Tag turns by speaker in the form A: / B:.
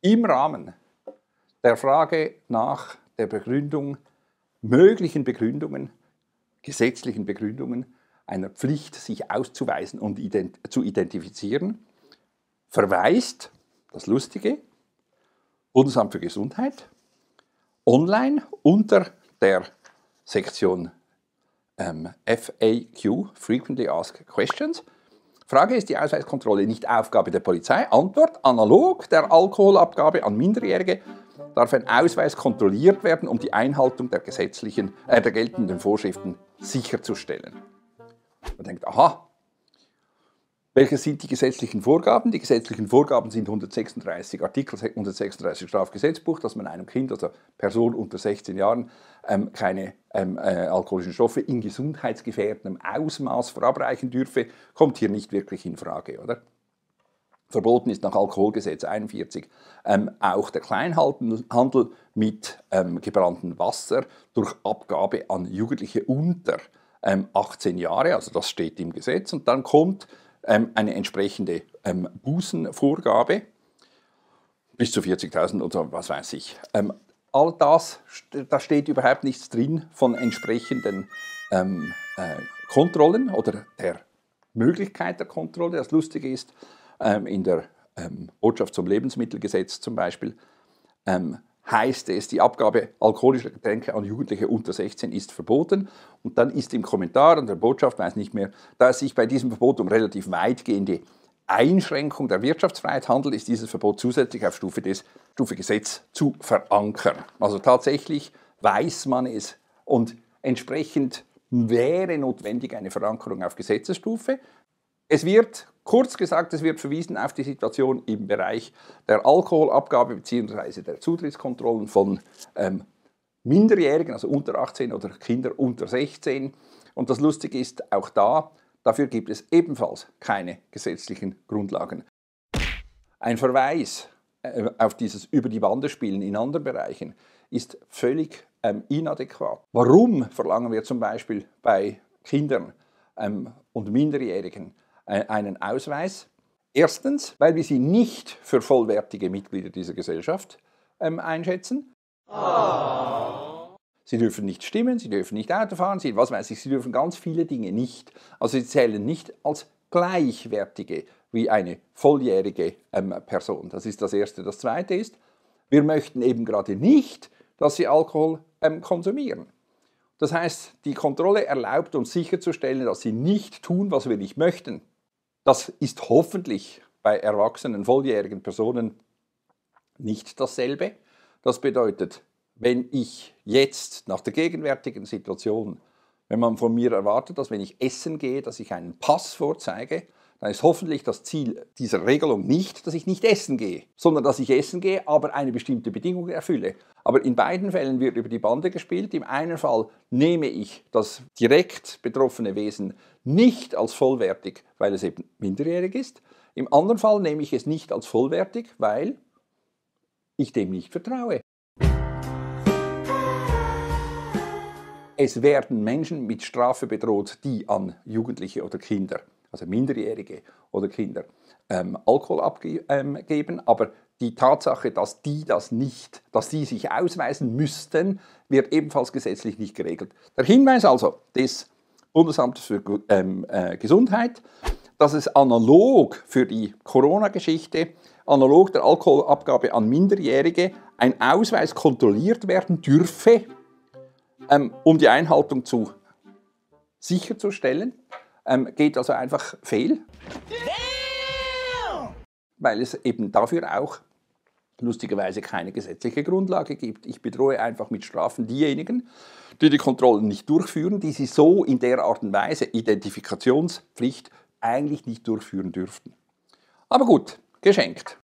A: Im Rahmen der Frage nach der Begründung, möglichen Begründungen, gesetzlichen Begründungen einer Pflicht, sich auszuweisen und ident zu identifizieren, verweist, das Lustige, Bundesamt für Gesundheit, online unter der Sektion ähm, FAQ, Frequently Asked Questions. Frage ist die Ausweiskontrolle nicht Aufgabe der Polizei? Antwort, analog der Alkoholabgabe an Minderjährige darf ein Ausweis kontrolliert werden, um die Einhaltung der, gesetzlichen, äh, der geltenden Vorschriften sicherzustellen. Man denkt, aha, welche sind die gesetzlichen Vorgaben? Die gesetzlichen Vorgaben sind 136 Artikel 136 Strafgesetzbuch, dass man einem Kind, also Person unter 16 Jahren, ähm, keine ähm, äh, alkoholischen Stoffe in gesundheitsgefährdendem Ausmaß verabreichen dürfe, kommt hier nicht wirklich in Frage, oder? Verboten ist nach Alkoholgesetz 41 ähm, auch der Kleinhandel mit ähm, gebranntem Wasser durch Abgabe an Jugendliche unter 18 ähm, Jahre, also das steht im Gesetz. Und dann kommt ähm, eine entsprechende ähm, Bußenvorgabe bis zu 40.000 oder was weiß ich. Ähm, all das, da steht überhaupt nichts drin von entsprechenden ähm, äh, Kontrollen oder der Möglichkeit der Kontrolle. Das Lustige ist, ähm, in der ähm, Botschaft zum Lebensmittelgesetz zum Beispiel heißt es, die Abgabe alkoholischer Getränke an Jugendliche unter 16 ist verboten. Und dann ist im Kommentar und der Botschaft, weiß nicht mehr, da es sich bei diesem Verbot um relativ weitgehende Einschränkung der Wirtschaftsfreiheit handelt, ist dieses Verbot zusätzlich auf Stufe des Stufe Gesetz zu verankern. Also tatsächlich weiß man es und entsprechend wäre notwendig eine Verankerung auf Gesetzesstufe. Es wird Kurz gesagt, es wird verwiesen auf die Situation im Bereich der Alkoholabgabe bzw. der Zutrittskontrollen von ähm, Minderjährigen, also unter 18 oder Kinder unter 16. Und das Lustige ist, auch da, dafür gibt es ebenfalls keine gesetzlichen Grundlagen. Ein Verweis äh, auf dieses Über die Bande spielen in anderen Bereichen ist völlig ähm, inadäquat. Warum verlangen wir zum Beispiel bei Kindern ähm, und Minderjährigen äh, einen Ausweis. Erstens, weil wir sie nicht für vollwertige Mitglieder dieser Gesellschaft ähm, einschätzen. Oh. Sie dürfen nicht stimmen, sie dürfen nicht Auto fahren, sie, was weiß ich, sie dürfen ganz viele Dinge nicht. Also sie zählen nicht als gleichwertige wie eine volljährige ähm, Person. Das ist das Erste. Das Zweite ist, wir möchten eben gerade nicht, dass sie Alkohol ähm, konsumieren. Das heißt, die Kontrolle erlaubt uns sicherzustellen, dass sie nicht tun, was wir nicht möchten. Das ist hoffentlich bei erwachsenen, volljährigen Personen nicht dasselbe. Das bedeutet, wenn ich jetzt nach der gegenwärtigen Situation, wenn man von mir erwartet, dass wenn ich essen gehe, dass ich einen Pass vorzeige, dann ist hoffentlich das Ziel dieser Regelung nicht, dass ich nicht essen gehe, sondern dass ich essen gehe, aber eine bestimmte Bedingung erfülle. Aber in beiden Fällen wird über die Bande gespielt. Im einen Fall nehme ich das direkt betroffene Wesen nicht als vollwertig, weil es eben minderjährig ist. Im anderen Fall nehme ich es nicht als vollwertig, weil ich dem nicht vertraue. Es werden Menschen mit Strafe bedroht, die an Jugendliche oder Kinder, also Minderjährige oder Kinder, ähm, Alkohol abgeben. Ähm, aber die Tatsache, dass die das nicht, dass die sich ausweisen müssten, wird ebenfalls gesetzlich nicht geregelt. Der Hinweis also des Bundesamt für ähm, äh, Gesundheit, dass es analog für die Corona-Geschichte, analog der Alkoholabgabe an Minderjährige, ein Ausweis kontrolliert werden dürfe, ähm, um die Einhaltung zu sicherzustellen. Ähm, geht also einfach fehl, weil es eben dafür auch lustigerweise keine gesetzliche Grundlage gibt. Ich bedrohe einfach mit Strafen diejenigen, die die Kontrollen nicht durchführen, die sie so in der Art und Weise Identifikationspflicht eigentlich nicht durchführen dürften. Aber gut, geschenkt.